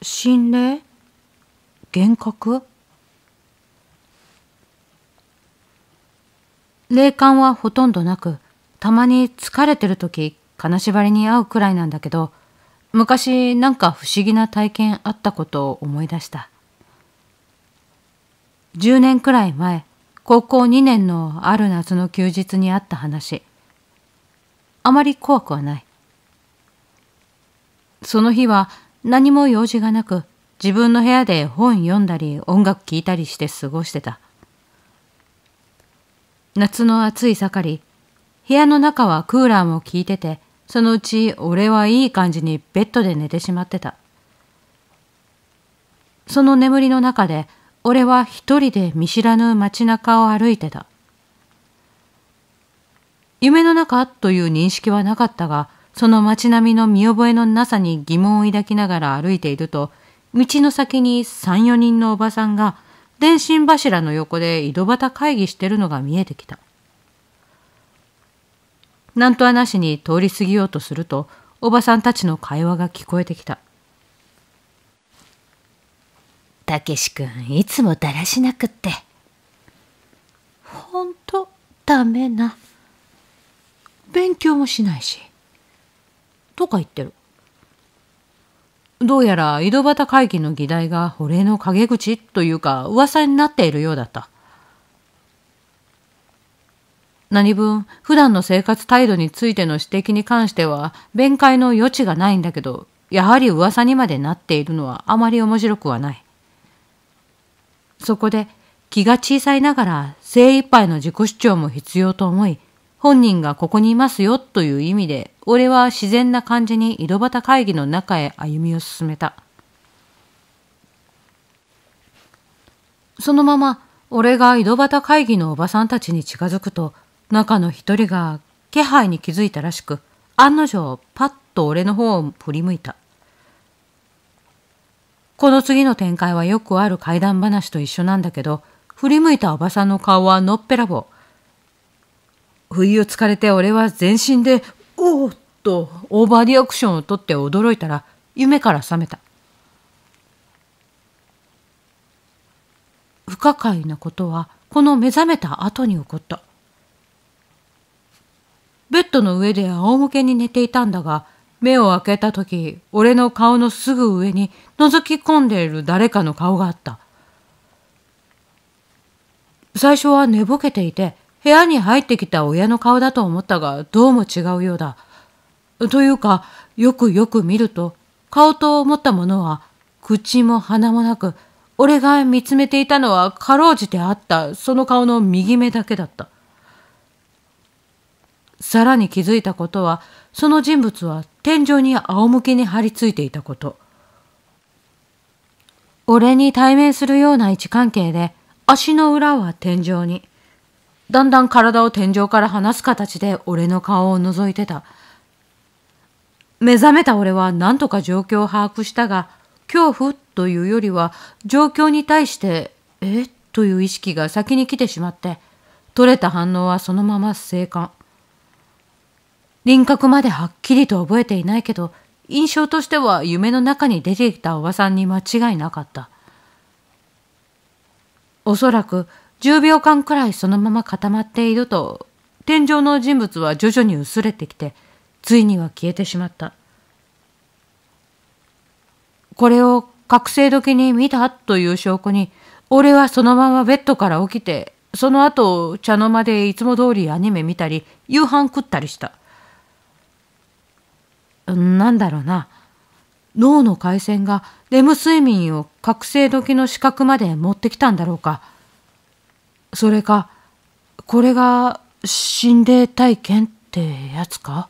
心霊幻覚霊感はほとんどなくたまに疲れてる時金縛りに会うくらいなんだけど昔なんか不思議な体験あったことを思い出した10年くらい前高校2年のある夏の休日にあった話あまり怖くはないその日は何も用事がなく自分の部屋で本読んだり音楽聴いたりして過ごしてた夏の暑い盛り部屋の中はクーラーも効いててそのうち俺はいい感じにベッドで寝てしまってたその眠りの中で俺は一人で見知らぬ街中を歩いてた夢の中という認識はなかったがその街並みの見覚えのなさに疑問を抱きながら歩いていると、道の先に3、4人のおばさんが、電信柱の横で井戸端会議してるのが見えてきた。なんとはなしに通り過ぎようとすると、おばさんたちの会話が聞こえてきた。たけし君、いつもだらしなくって。ほんと、ダメな。勉強もしないし。とか言ってる。どうやら井戸端会議の議題が保冷の陰口というか噂になっているようだった。何分、普段の生活態度についての指摘に関しては弁解の余地がないんだけど、やはり噂にまでなっているのはあまり面白くはない。そこで気が小さいながら精一杯の自己主張も必要と思い、本人がここにいますよという意味で、俺は自然な感じに井戸端会議の中へ歩みを進めた。そのまま、俺が井戸端会議のおばさんたちに近づくと、中の一人が気配に気づいたらしく、案の定、パッと俺の方を振り向いた。この次の展開はよくある怪談話と一緒なんだけど、振り向いたおばさんの顔はのっぺらぼう。不意をつかれて俺は全身で、おおっとオーバーリアクションをとって驚いたら、夢から覚めた。不可解なことは、この目覚めた後に起こった。ベッドの上で仰向けに寝ていたんだが、目を開けた時、俺の顔のすぐ上に覗き込んでいる誰かの顔があった。最初は寝ぼけていて、部屋に入ってきた親の顔だと思ったが、どうも違うようだ。というか、よくよく見ると、顔と思ったものは、口も鼻もなく、俺が見つめていたのは、かろうじてあった、その顔の右目だけだった。さらに気づいたことは、その人物は天井に仰向けに張り付いていたこと。俺に対面するような位置関係で、足の裏は天井に、だんだん体を天井から離す形で俺の顔を覗いてた。目覚めた俺は何とか状況を把握したが、恐怖というよりは状況に対して、えという意識が先に来てしまって、取れた反応はそのまま生還。輪郭まではっきりと覚えていないけど、印象としては夢の中に出てきたおばさんに間違いなかった。おそらく10秒間くらいそのまま固まっていると天井の人物は徐々に薄れてきてついには消えてしまったこれを覚醒時に見たという証拠に俺はそのままベッドから起きてその後茶の間でいつも通りアニメ見たり夕飯食ったりしたなんだろうな脳の回線がレム睡眠を覚醒時の視覚まで持ってきたんだろうか。それかこれが心霊体験ってやつか